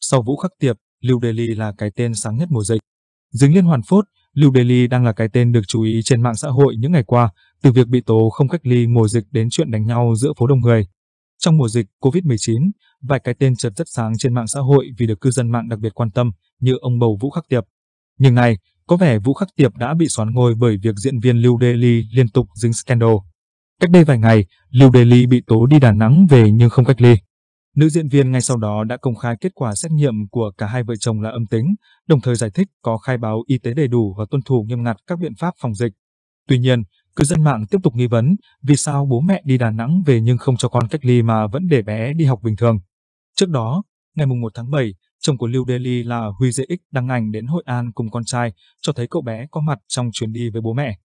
Sau Vũ Khắc Tiệp, Lưu Delhi là cái tên sáng nhất mùa dịch. Dính liên hoàn phốt, Lưu Delhi đang là cái tên được chú ý trên mạng xã hội những ngày qua, từ việc bị tố không cách ly mùa dịch đến chuyện đánh nhau giữa phố đông người. Trong mùa dịch COVID-19, vài cái tên chợt rất sáng trên mạng xã hội vì được cư dân mạng đặc biệt quan tâm như ông bầu Vũ Khắc Tiệp. Nhưng này, có vẻ Vũ Khắc Tiệp đã bị xoán ngôi bởi việc diễn viên Lưu Delhi liên tục dính scandal. Cách đây vài ngày, Lưu Delhi bị tố đi Đà Nẵng về nhưng không cách ly. Nữ diễn viên ngay sau đó đã công khai kết quả xét nghiệm của cả hai vợ chồng là âm tính, đồng thời giải thích có khai báo y tế đầy đủ và tuân thủ nghiêm ngặt các biện pháp phòng dịch. Tuy nhiên, cư dân mạng tiếp tục nghi vấn vì sao bố mẹ đi Đà Nẵng về nhưng không cho con cách ly mà vẫn để bé đi học bình thường. Trước đó, ngày 1 tháng 7, chồng của Lưu Daily là Huy Dễ X đăng ảnh đến Hội An cùng con trai, cho thấy cậu bé có mặt trong chuyến đi với bố mẹ.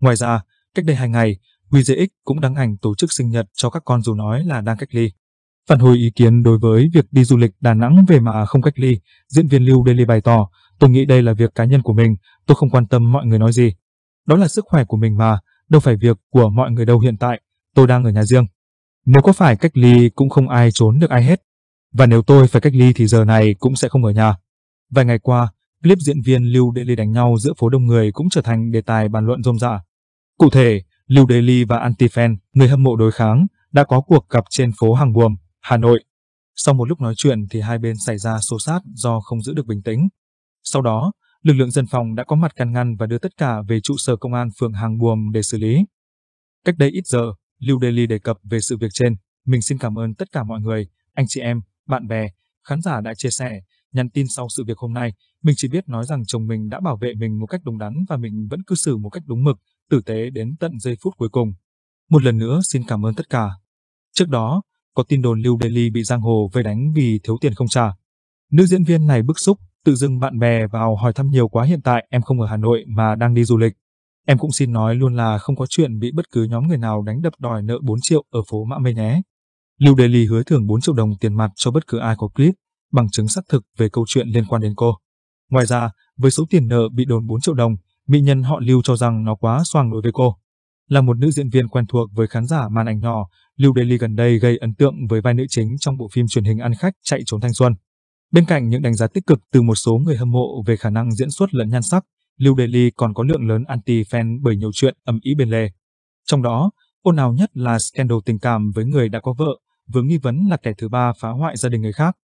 Ngoài ra, cách đây hai ngày, Huy Dễ X cũng đăng ảnh tổ chức sinh nhật cho các con dù nói là đang cách ly. Phản hồi ý kiến đối với việc đi du lịch Đà Nẵng về mà không cách ly, diễn viên Lưu Daily bày tỏ, tôi nghĩ đây là việc cá nhân của mình, tôi không quan tâm mọi người nói gì. Đó là sức khỏe của mình mà, đâu phải việc của mọi người đâu hiện tại, tôi đang ở nhà riêng. Nếu có phải cách ly cũng không ai trốn được ai hết. Và nếu tôi phải cách ly thì giờ này cũng sẽ không ở nhà. Vài ngày qua, clip diễn viên Lưu Daily đánh nhau giữa phố đông người cũng trở thành đề tài bàn luận rôm rả. Cụ thể, Lưu Daily và Antifan, người hâm mộ đối kháng, đã có cuộc gặp trên phố Hàng Buồm, Hà Nội. Sau một lúc nói chuyện thì hai bên xảy ra xô xát do không giữ được bình tĩnh. Sau đó, lực lượng dân phòng đã có mặt can ngăn và đưa tất cả về trụ sở công an phường Hàng Buồm để xử lý. Cách đây ít giờ, Lưu Daily đề cập về sự việc trên. Mình xin cảm ơn tất cả mọi người, anh chị em, bạn bè, khán giả đã chia sẻ, nhắn tin sau sự việc hôm nay. Mình chỉ biết nói rằng chồng mình đã bảo vệ mình một cách đúng đắn và mình vẫn cư xử một cách đúng mực, tử tế đến tận giây phút cuối cùng. Một lần nữa xin cảm ơn tất cả. Trước đó, có tin đồn Lưu Daily bị giang hồ vây đánh vì thiếu tiền không trả. Nữ diễn viên này bức xúc, tự dưng bạn bè vào hỏi thăm nhiều quá hiện tại em không ở Hà Nội mà đang đi du lịch. Em cũng xin nói luôn là không có chuyện bị bất cứ nhóm người nào đánh đập đòi nợ 4 triệu ở phố Mã Mây nhé. Lưu Daily hứa thưởng 4 triệu đồng tiền mặt cho bất cứ ai có clip, bằng chứng xác thực về câu chuyện liên quan đến cô. Ngoài ra, với số tiền nợ bị đồn 4 triệu đồng, mỹ nhân họ Lưu cho rằng nó quá xoàng đối với cô là một nữ diễn viên quen thuộc với khán giả màn ảnh nhỏ, Lưu Daily gần đây gây ấn tượng với vai nữ chính trong bộ phim truyền hình ăn khách chạy trốn thanh xuân. Bên cạnh những đánh giá tích cực từ một số người hâm mộ về khả năng diễn xuất lẫn nhan sắc, Lưu Daily còn có lượng lớn anti-fan bởi nhiều chuyện ầm ĩ bên lề. Trong đó, ồn ào nhất là scandal tình cảm với người đã có vợ, vướng nghi vấn là kẻ thứ ba phá hoại gia đình người khác.